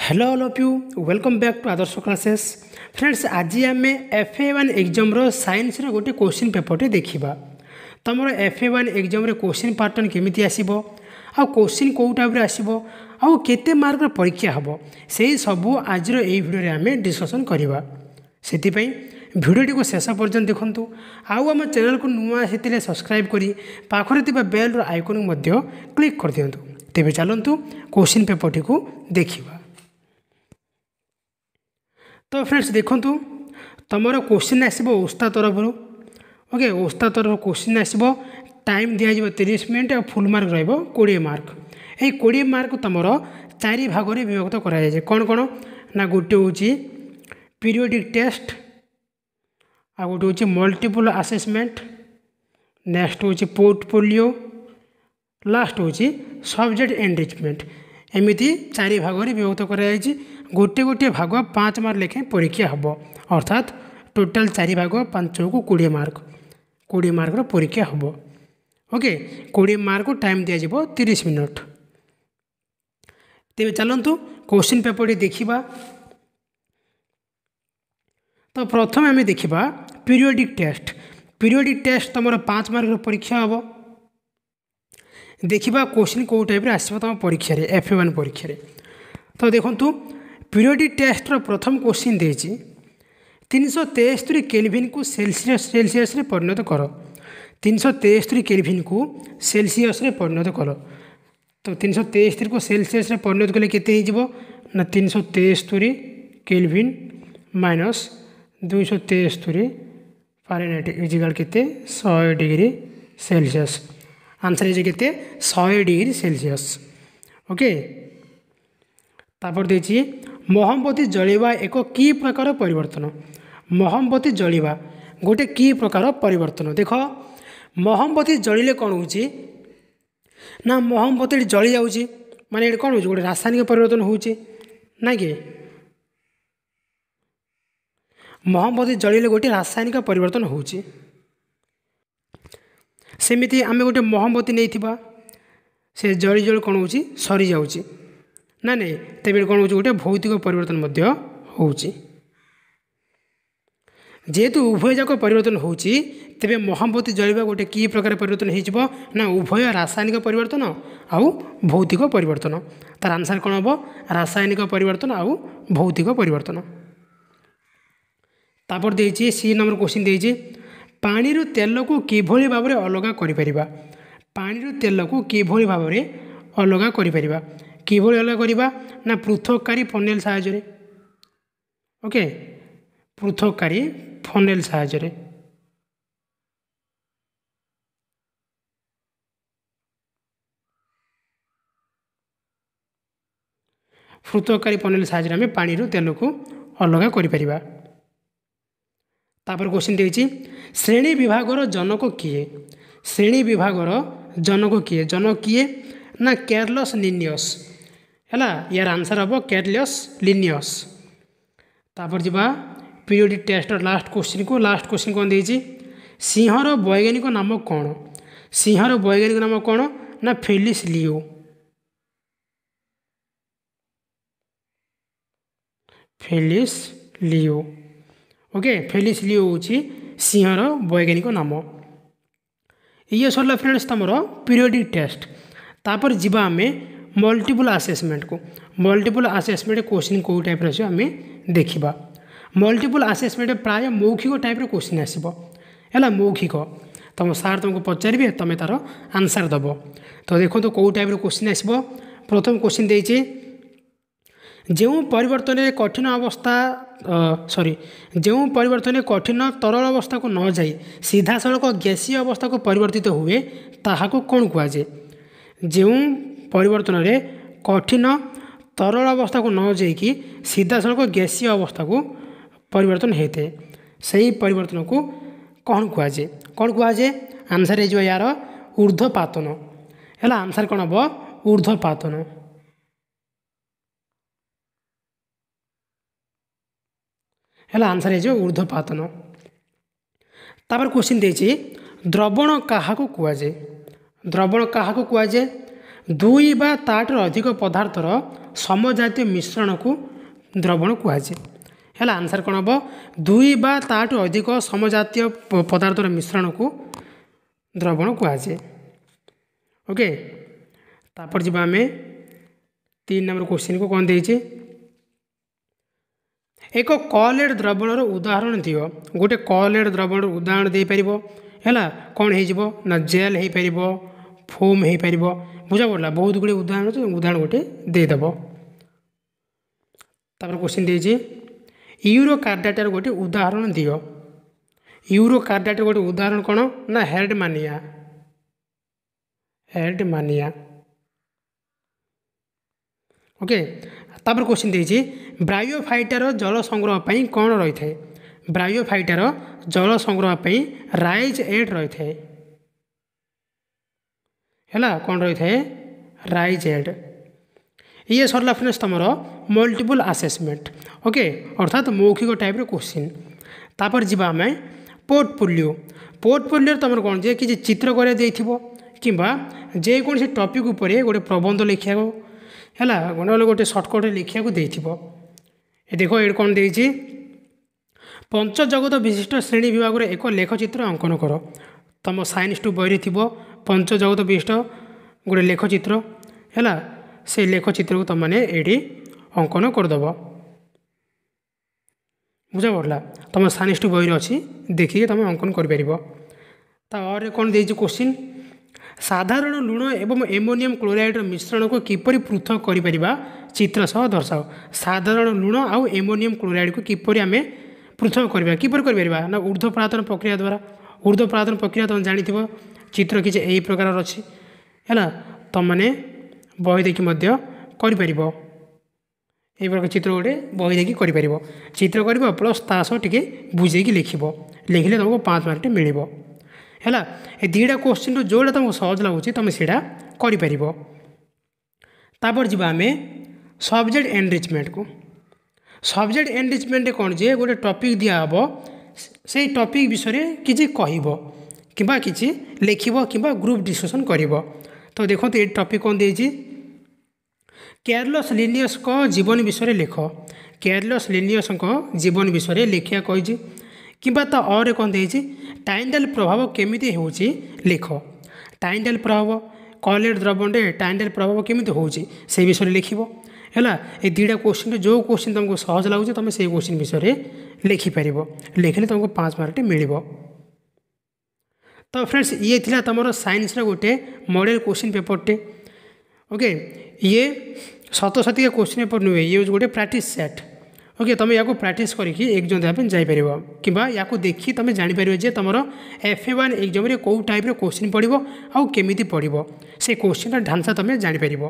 hello all of you welcome back to Adarsh classes friends आज आम F A one एक्जाम्र science रोटे question पेपरटे देखा तुम F A one exam question pattern केमी आसब आ कौ टाइप आसब आउ मार्क परीक्षा हे से ही सब आज भिडियो आम डिस्कसन करवा से शेष पर्यटन পর্যন্ত দেখুন আম চ্যানেলকে নূয়া আসলে সবসক্রাইব করে পাখে থাকা आइकन क्लिक कर করে तेज তেমনি क्वेश्चन पेपर टी देखा ଫ୍ରେଣ୍ଡସ୍ ଦେଖନ୍ତୁ ତୁମର କୋଶ୍ଚିନ୍ ଆସିବ ଓସ୍ତା ତରଫରୁ ଓକେ ଓସ୍ତା ତରଫରୁ କୋଶ୍ଚିନ୍ ଆସିବ ଟାଇମ୍ ଦିଆଯିବ ତିରିଶ ମିନିଟ୍ ଆଉ ଫୁଲ୍ ମାର୍କ ରହିବ କୋଡ଼ିଏ ମାର୍କ ଏହି କୋଡ଼ିଏ ମାର୍କ ତୁମର ଚାରି ଭାଗରେ ବିଭକ୍ତ କରାଯାଇଛି କ'ଣ କ'ଣ ନା ଗୋଟିଏ ହେଉଛି ପିରିଓଡ଼ିକ୍ ଟେଷ୍ଟ ଆଉ ଗୋଟିଏ ହେଉଛି ମଲ୍ଟିପୁଲ୍ ଆସେସମେଣ୍ଟ ନେକ୍ସଟ୍ ହେଉଛି ପୋର୍ଟଫୋଲିଓ ଲାଷ୍ଟ ହେଉଛି ସବଜେକ୍ଟ ଏନ୍ରିଚମେଣ୍ଟ ଏମିତି ଚାରି ଭାଗରେ ବିଭକ୍ତ କରାଯାଇଛି ଗୋଟିଏ ଗୋଟିଏ ଭାଗ ପାଞ୍ଚ ମାର୍କ ଲେଖାଏଁ ପରୀକ୍ଷା ହେବ ଅର୍ଥାତ୍ ଟୋଟାଲ୍ ଚାରି ଭାଗ ପାଞ୍ଚ ଛଅକୁ କୋଡ଼ିଏ ମାର୍କ କୋଡ଼ିଏ ମାର୍କର ପରୀକ୍ଷା ହେବ ଓକେ କୋଡ଼ିଏ ମାର୍କକୁ ଟାଇମ୍ ଦିଆଯିବ ତିରିଶ ମିନିଟ୍ ତେବେ ଚାଲନ୍ତୁ କୋଶ୍ଚିନ୍ ପେପରଟି ଦେଖିବା ତ ପ୍ରଥମେ ଆମେ ଦେଖିବା ପିରିଅଡ଼ିକ୍ ଟେଷ୍ଟ ପିରିଅଡ଼ିକ୍ ଟେଷ୍ଟ ତୁମର ପାଞ୍ଚ ମାର୍କର ପରୀକ୍ଷା ହେବ ଦେଖିବା କୋଶ୍ଚିନ୍ କେଉଁ ଟାଇପ୍ରେ ଆସିବ ତୁମ ପରୀକ୍ଷାରେ ଏଫ୍ ୱାନ୍ ପରୀକ୍ଷାରେ ତ ଦେଖନ୍ତୁ ପିରିୟଡ଼ିକ୍ ଟେଷ୍ଟର ପ୍ରଥମ କୋଶ୍ଚିନ୍ ଦେଇଛି ତିନିଶହ ତେସ୍ତରୀ କେଲଭିନ୍କୁ ସେଲସିୟସ୍ ସେଲସିୟସ୍ରେ ପରିଣତ କର ତିନିଶହ ତେସ୍ତରୀ କେଲଭିନ୍କୁ ସେଲସିୟସ୍ରେ ପରିଣତ କର ତ ତିନିଶହ ତେସ୍ତରୀକୁ ସେଲସିୟସ୍ରେ ପରିଣତ କଲେ କେତେ ହେଇଯିବ ନା ତିନିଶହ ତେସ୍ତରୀ କେଲଭିନ୍ ମାଇନସ୍ ଦୁଇଶହ ତେସ୍ତରୀ ଫାରେନହାଇଟ୍ ଇଜିକାଲ୍ କେତେ ଶହେ ଡିଗ୍ରୀ ସେଲସିୟସ୍ আনসার হয়েছে কেতে শহে ডিগ্রি সেলসিয়াস ওকে তারপর দিয়েছি মহমবতী জলিবা এক কি প্রকার পরিবর্তন মহমবতী জলিবা গোটে কি প্রকার পরিবর্তন দেখ মহমবতী জলিলে কণ হচ্ছে না মহমবতী জলি যাচ্ছে মানে এটা কণ হচ্ছে গোটে রাসায়নিক পরিবর্তন হচ্ছে না কি মহমবতী জলিলে গোটে রাসায়নিক পরিবর্তন হচ্ছে ସେମିତି ଆମେ ଗୋଟେ ମହମବତୀ ନେଇଥିବା ସେ ଜଳି ଜଳି କ'ଣ ହେଉଛି ସରିଯାଉଛି ନା ନାହିଁ ତେବେ କ'ଣ ହେଉଛି ଗୋଟେ ଭୌତିକ ପରିବର୍ତ୍ତନ ମଧ୍ୟ ହେଉଛି ଯେହେତୁ ଉଭୟ ଯାକ ପରିବର୍ତ୍ତନ ହେଉଛି ତେବେ ମହମବତୀ ଜଳିବା ଗୋଟେ କି ପ୍ରକାର ପରିବର୍ତ୍ତନ ହୋଇଯିବ ନା ଉଭୟ ରାସାୟନିକ ପରିବର୍ତ୍ତନ ଆଉ ଭୌତିକ ପରିବର୍ତ୍ତନ ତାର ଆନ୍ସର୍ କ'ଣ ହେବ ରାସାୟନିକ ପରିବର୍ତ୍ତନ ଆଉ ଭୌତିକ ପରିବର୍ତ୍ତନ ତାପରେ ଦେଇଛି ସି ନମ୍ବର କୋଶ୍ଚିନ୍ ଦେଇଛି ପାଣିରୁ ତେଲକୁ କିଭଳି ଭାବରେ ଅଲଗା କରିପାରିବା ପାଣିରୁ ତେଲକୁ କିଭଳି ଭାବରେ ଅଲଗା କରିପାରିବା କିଭଳି ଅଲଗା କରିବା ନା ପୃଥକକାରୀ ଫନେଲ ସାହାଯ୍ୟରେ ଓକେ ପୃଥକକାରୀ ଫନେଲ ସାହାଯ୍ୟରେ ପୃଥକକାରୀ ପନେଲ ସାହାଯ୍ୟରେ ଆମେ ପାଣିରୁ ତେଲକୁ ଅଲଗା କରିପାରିବା ତାପରେ କୋଶ୍ଚିନ୍ ଦେଇଛି ଶ୍ରେଣୀ ବିଭାଗର ଜନକ କିଏ ଶ୍ରେଣୀ ବିଭାଗର ଜନକ କିଏ ଜନକ କିଏ ନା କେରଲସ୍ ଲିନିୟସ୍ ହେଲା ୟାର ଆନ୍ସର୍ ହେବ କେରଲସ୍ ଲିନିୟସ୍ ତାପରେ ଯିବା ପିରିୟୋଡ଼ିକ ଟେଷ୍ଟର ଲାଷ୍ଟ କୋଶ୍ଚିନ୍କୁ ଲାଷ୍ଟ କୋଶ୍ଚିନ୍ କ'ଣ ଦେଇଛି ସିଂହର ବୈଜ୍ଞାନିକ ନାମ କ'ଣ ସିଂହର ବୈଜ୍ଞାନିକ ନାମ କ'ଣ ନା Felis leo Felis leo okay ফেলিসিলি ହେଉଛି ସିଂହର ବୈଜ୍ଞାନିକ ନାମ ଇଏ ସରିଲା ଫ୍ରେଣ୍ଡସ୍ ତୁମର ପିରିଅଡ଼ିକ୍ ଟେଷ୍ଟ ତାପରେ ଯିବା ଆମେ ମଲ୍ଟିପୁଲ୍ ଆସେସମେଣ୍ଟକୁ ମଲ୍ଟିପୁଲ୍ ଆସେସମେଣ୍ଟ କୋଶ୍ଚିନ୍ କେଉଁ ଟାଇପ୍ର ଆସିବ ଆମେ ଦେଖିବା ମଲ୍ଟିପୁଲ୍ ଆସେସମେଣ୍ଟ ପ୍ରାୟ ମୌଖିକ ଟାଇପ୍ର କୋଶ୍ଚିନ୍ ଆସିବ ହେଲା ମୌଖିକ ତୁମ ସାର୍ ତୁମକୁ ପଚାରିବେ ତୁମେ ତା'ର ଆନ୍ସର୍ ଦେବ ତ ଦେଖନ୍ତୁ କେଉଁ ଟାଇପ୍ର କୋଶ୍ଚିନ୍ ଆସିବ ପ୍ରଥମ କୋଶ୍ଚିନ୍ ଦେଇଛି ଯେଉଁ ପରିବର୍ତ୍ତନରେ କଠିନ ଅବସ୍ଥା ସରି ଯେଉଁ ପରିବର୍ତ୍ତନରେ କଠିନ ତରଳ ଅବସ୍ଥାକୁ ନଯାଇ ସିଧାସଳଖ ଗ୍ୟାସୀୟ ଅବସ୍ଥାକୁ ପରିବର୍ତ୍ତିତ ହୁଏ ତାହାକୁ କ'ଣ କୁହାଯାଏ ଯେଉଁ ପରିବର୍ତ୍ତନରେ କଠିନ ତରଳ ଅବସ୍ଥାକୁ ନଯାଇକି ସିଧାସଳଖ ଗ୍ୟାସୀୟ ଅବସ୍ଥାକୁ ପରିବର୍ତ୍ତନ ହୋଇଥାଏ ସେହି ପରିବର୍ତ୍ତନକୁ କ'ଣ କୁହାଯାଏ କ'ଣ କୁହାଯାଏ ଆନ୍ସର୍ ହେଇଯିବ ଏହାର ଉର୍ଦ୍ଧ୍ୱପାତନ ହେଲା ଆନ୍ସର୍ କ'ଣ ହେବ ଉର୍ଦ୍ଧ୍ୱପାତନ ହେଲା ଆନ୍ସର ହେଇଯିବ ଉର୍ଦ୍ଧ୍ୱ ପାତନ ତାପରେ କୋଶ୍ଚିନ୍ ଦେଇଛି ଦ୍ରବଣ କାହାକୁ କୁହାଯାଏ ଦ୍ରବଣ କାହାକୁ କୁହାଯାଏ ଦୁଇ ବା ତାଠାରୁ ଅଧିକ ପଦାର୍ଥର ସମଜାତୀୟ ମିଶ୍ରଣକୁ ଦ୍ରବଣ କୁହାଯାଏ ହେଲା ଆନ୍ସର କ'ଣ ହେବ ଦୁଇ ବା ତାଠୁ ଅଧିକ ସମଜାତୀୟ ପଦାର୍ଥର ମିଶ୍ରଣକୁ ଦ୍ରବଣ କୁହାଯାଏ ଓକେ ତାପରେ ଯିବା ଆମେ ତିନି ନମ୍ବର କୋଶ୍ଚିନ୍କୁ କ'ଣ ଦେଇଛି ଏକ କଏଲ୍ଡ ଦ୍ରବଣର ଉଦାହରଣ ଦିଅ ଗୋଟିଏ କଏଲ୍ଡ ଦ୍ରବଣର ଉଦାହରଣ ଦେଇପାରିବ ହେଲା କ'ଣ ହେଇଯିବ ନା ଜେଲ୍ ହେଇପାରିବ ଫୋମ୍ ହୋଇପାରିବ ପଡ଼ିଲା ବହୁତ ଗୁଡ଼ିଏ ଉଦାହରଣ ଉଦାହରଣ ଗୋଟିଏ ଦେଇଦେବ ତାପରେ କୋଶ୍ଚିନ୍ ଦେଇଛି ୟୁରୋ କାର୍ଡ଼ାଟାର ଗୋଟିଏ ଉଦାହରଣ ଦିଅ ୟୁରୋ କାର୍ଡ଼ାଟାର ଗୋଟିଏ ଉଦାହରଣ କ'ଣ ନା ହେଡ୍ ମାନିଆ ହେଡ୍ ମାନିଆ ଓକେ ତାପରେ କୋଶ୍ଚିନ୍ ଦେଇଛି ବ୍ରାୟୋଫାଇଟାର ଜଳ ସଂଗ୍ରହ ପାଇଁ କ'ଣ ରହିଥାଏ ବ୍ରାୟୋଫାଇଟାର ଜଳ ସଂଗ୍ରହ ପାଇଁ ରାଇଜ୍ ଏଡ୍ ରହିଥାଏ ହେଲା କ'ଣ ରହିଥାଏ ରାଇଜ୍ ଏଡ୍ ଇଏ ସରିଲା ଫିନେସ୍ ତୁମର ମଲ୍ଟିପୁଲ୍ ଆସେସମେଣ୍ଟ ଓକେ ଅର୍ଥାତ୍ ମୌଖିକ ଟାଇପ୍ର କୋଶ୍ଚିନ୍ ତାପରେ ଯିବା ଆମେ ପୋର୍ଟଫୋଲିଓ ପୋର୍ଟଫୋଲିଓରେ ତୁମର କ'ଣ ଯେ କିଛି ଚିତ୍ର କରାଯାଇଥିବ କିମ୍ବା ଯେକୌଣସି ଟପିକ୍ ଉପରେ ଗୋଟେ ପ୍ରବନ୍ଧ ଲେଖିବାକୁ ହେଲା ଗଣ୍ଡଗୋଳ ଗୋଟେ ସର୍ଟକଟ୍ରେ ଲେଖିବାକୁ ଦେଇଥିବ ଏ ଦେଖ ଏଇଠି କ'ଣ ଦେଇଛି ପଞ୍ଚଜଗତ ବିଶିଷ୍ଟ ଶ୍ରେଣୀ ବିଭାଗରେ ଏକ ଲେଖଚିତ୍ର ଅଙ୍କନ କର ତୁମ ସାଇନ୍ସ ଟୁ ବହିରେ ଥିବ ପଞ୍ଚଜଗତ ବିଶିଷ୍ଟ ଗୋଟେ ଲେଖଚିତ୍ର ହେଲା ସେ ଲେଖଚିତ୍ରକୁ ତୁମମାନେ ଏଇଠି ଅଙ୍କନ କରିଦେବ ବୁଝା ପଡ଼ିଲା ତୁମ ସାଇନ୍ସ ଟୁ ବହିରେ ଅଛି ଦେଖିକି ତୁମେ ଅଙ୍କନ କରିପାରିବ ତା ଅରେ କ'ଣ ଦେଇଛି କୋଶ୍ଚିନ୍ ସାଧାରଣ ଲୁଣ ଏବଂ ଏମୋନିୟମ କ୍ଲୋରାଇଡ଼ର ମିଶ୍ରଣକୁ କିପରି ପୃଥକ କରିପାରିବା ଚିତ୍ର ସହ ଦର୍ଶାଅ ସାଧାରଣ ଲୁଣ ଆଉ ଏମୋନିୟମ କ୍ଲୋରାଇଡ଼କୁ କିପରି ଆମେ ପୃଥକ କରିବା କିପରି କରିପାରିବା ନା ଉର୍ଦ୍ଧ୍ୱ ପ୍ରାତନ ପ୍ରକ୍ରିୟା ଦ୍ୱାରା ଉର୍ଦ୍ଧ୍ୱ ପ୍ରାତନ ପ୍ରକ୍ରିୟା ତୁମେ ଜାଣିଥିବ ଚିତ୍ର କିଛି ଏହି ପ୍ରକାରର ଅଛି ହେଲା ତୁମମାନେ ବହି ଦେଖି ମଧ୍ୟ କରିପାରିବ ଏହି ପ୍ରକାର ଚିତ୍ର ଗୋଟେ ବହି ଦେଖି କରିପାରିବ ଚିତ୍ର କରିବ ପ୍ଲସ୍ ତା ସହ ଟିକିଏ ବୁଝେଇକି ଲେଖିବ ଲେଖିଲେ ତୁମକୁ ପାଞ୍ଚ ମାର୍କଟେ ମିଳିବ ହେଲା ଏ ଦୁଇଟା କୋଶ୍ଚିନ୍ର ଯେଉଁଟା ତୁମକୁ ସହଜ ଲାଗୁଛି ତୁମେ ସେଇଟା କରିପାରିବ ତାପରେ ଯିବା ଆମେ ସବଜେକ୍ଟ ଏନରିଚମେଣ୍ଟକୁ ସବଜେକ୍ଟ ଏନରିଚମେଣ୍ଟରେ କ'ଣ ଯେ ଗୋଟେ ଟପିକ୍ ଦିଆହେବ ସେଇ ଟପିକ୍ ବିଷୟରେ କିଛି କହିବ କିମ୍ବା କିଛି ଲେଖିବ କିମ୍ବା ଗ୍ରୁପ୍ ଡିସ୍କସନ୍ କରିବ ତ ଦେଖନ୍ତୁ ଏଇ ଟପିକ୍ କ'ଣ ଦେଇଛି କେୟାରଲସ୍ ଲିନିୟସଙ୍କ ଜୀବନ ବିଷୟରେ ଲେଖ କେୟାରଲସ୍ ଲିନିୟସ୍ଙ୍କ ଜୀବନ ବିଷୟରେ ଲେଖିବା କହିଛି किंवा तो अरे कौन दे टाइंडल प्रभाव केमी हो लिख टाइंडल प्रभाव कलेट द्रवण में टाइंडल प्रभाव केमी हो विषय लिख है दुटा क्वेश्चन जो क्वेश्चन तुमको सहज लगुच तुम से क्वेश्चन विषय लिखिपार लिखने तुमको पाँच मार्क मिल तो फ्रेंड्स ये थी तुम सैन्स रोटे मडेल क्वेश्चन पेपर टे ओके ये सतसती क्वेश्चन पेपर नुहे ये गोटे प्राक्ट सेट ଓକେ ତୁମେ ୟାକୁ ପ୍ରାକ୍ଟିସ୍ କରିକି ଏକ୍ଜାମ୍ ଦେବା ପାଇଁ ଯାଇପାରିବ କିମ୍ବା ୟାକୁ ଦେଖି ତୁମେ ଜାଣିପାରିବ ଯେ ତୁମର ଏଫ୍ ଏ ୱାନ୍ ଏକ୍ଜାମ୍ରେ କେଉଁ ଟାଇପ୍ର କୋଶ୍ଚିନ୍ ପଡ଼ିବ ଆଉ କେମିତି ପଡ଼ିବ ସେ କୋଶ୍ଚିନ୍ର ଢାଞ୍ଚା ତୁମେ ଜାଣିପାରିବ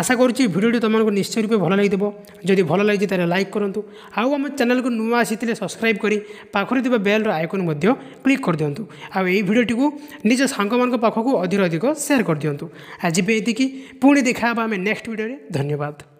আশা করছি ভিডিওটি তোমার নিশ্চয় রূপে ভালো লাগিদেব যদি ভালো লাগছে তাহলে লাইক করতু আম চ্যানেলকে নূয়া আসিলে সবসক্রাইব করে পাখে থাকা বেলর আইকন ক্লিক করে দিও এই ভিডিওটি নিজ সাংগ মান পাখক অধিক অধিক সেয়ার করে দিও আজ এতিকি পুঁ দেখা হবা আমি নেক্সট ভিডিওরে ধন্যবাদ